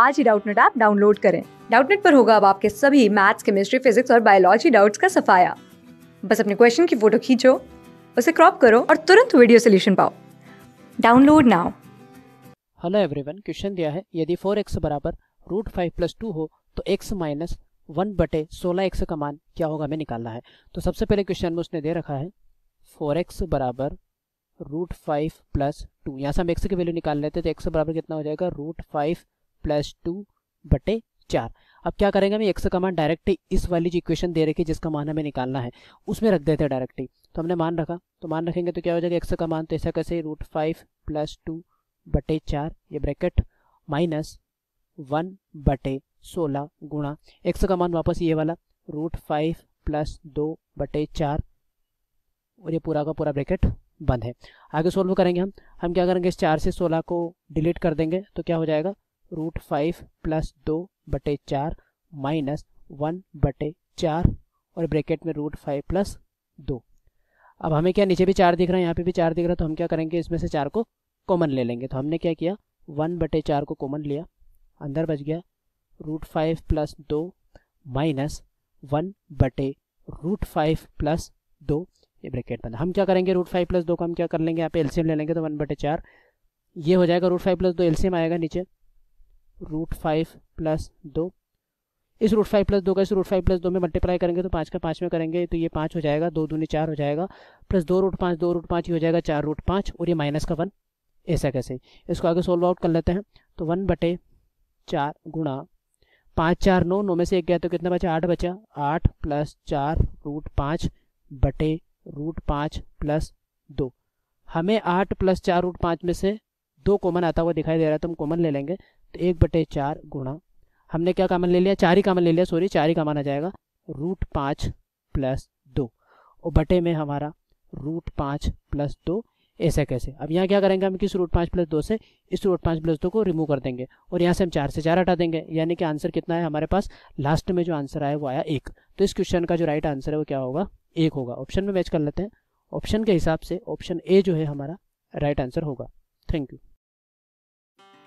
आज ही Doubtnut app download करें डाउटनेट पर होगा अब आपके सभी मैथ्स केमिस्ट्री फिजिक्स और बायोलॉजी डाउट्स का सफाया बस अपने क्वेश्चन की फोटो खींचो उसे क्रॉप करो और तुरंत वीडियो सोल्यूशन पाओ download now hello everyone question दिया है यदि फोर एक्स बराबर रूट फाइव प्लस टू हो तो एक्स माइनस वन बटे सोलह एक्स का मान क्या होगा हमें निकालना है तो सबसे पहले क्वेश्चन में उसने दे रखा है फोर एक्स बराबर रूट फाइव प्लस टू यहाँ से हम एक्स की वैल्यू निकाल लेते हैं तो एक्स बराबर कितना हो जाएगा रूट फाइव प्लस टू बटे चार अब क्या करेंगे हम एक्स का मान डायरेक्ट इस वाली जो इक्वेशन दे रखी है जिसका मान हमें निकालना है उसमें रख देते हैं डायरेक्ट तो हमने मान रखा तो मान रखेंगे तो क्या हो जाएगा एक्स का मान तो ऐसा कैसे रूट फाइव प्लस टू बटे चार ये ब्रैकेट माइनस वन बटे सोलह गुणा एक्स का मान वापस ये वाला रूट फाइव प्लस दो बटे चार और ये पूरा का पूरा ब्रैकेट बंद है आगे सोल्व करेंगे हम हम क्या करेंगे इस चार से सोलह को डिलीट कर देंगे तो क्या हो जाएगा रूट फाइव प्लस दो बटे चार माइनस वन बटे चार और ब्रैकेट में रूट फाइव प्लस दो अब हमें क्या नीचे भी चार दिख रहा है यहाँ पे भी चार दिख रहा है तो हम क्या करेंगे इसमें से चार को कॉमन ले लेंगे तो हमने क्या किया वन बटे चार को कॉमन लिया अंदर बच गया रूट फाइव प्लस दो माइनस वन बटे रूट फाइव प्लस दो ये ब्रैकेट बंद हम क्या करेंगे रूट फाइव प्लस दो को हम क्या कर लेंगे यहाँ पे एलसीएम ले लेंगे तो वन बटे चार ये हो जाएगा रूट फाइव प्लस दो एलसीएम आएगा नीचे रूट फाइव प्लस दो इस रूट फाइव प्लस दो का इस रूट फाइव प्लस दो में मल्टीप्लाई करेंगे तो पाँच का पाँच में करेंगे तो ये पाँच हो जाएगा दो दूनी चार हो जाएगा प्लस दो रूट पाँच दो रूट पाँच ये हो जाएगा चार रूट पाँच और ये माइनस का वन ऐसा कैसे इसको आगे सोल्व आउट कर लेते हैं तो वन बटे चार गुणा पाँच चार नौ नौ में से एक गया तो कितना बचा आठ बचा आठ प्लस चार रूट पाँच बटे रूट पाँच प्लस दो हमें आठ प्लस चार रूट पाँच में से दो कॉमन आता हुआ दिखाई दे रहा है तो हम कॉमन ले लेंगे एक बटे चार गुणा हमने क्या कामन ले लिया चार ही कामन ले लिया सॉरी चार ही कामन आ जाएगा रूट पाँच प्लस दो और बटे में हमारा रूट पाँच प्लस दो ऐसा कैसे अब यहाँ क्या करेंगे हम किस रूट पाँच प्लस दो से इस रूट पाँच प्लस दो को रिमूव कर देंगे और यहाँ से हम चार से चार हटा देंगे यानी कि आंसर कितना है हमारे पास लास्ट में जो आंसर आया वो आया एक तो इस क्वेश्चन का जो राइट आंसर है वो क्या होगा एक होगा ऑप्शन में मैच कर लेते हैं ऑप्शन के हिसाब से ऑप्शन ए जो है हमारा राइट आंसर होगा थैंक यू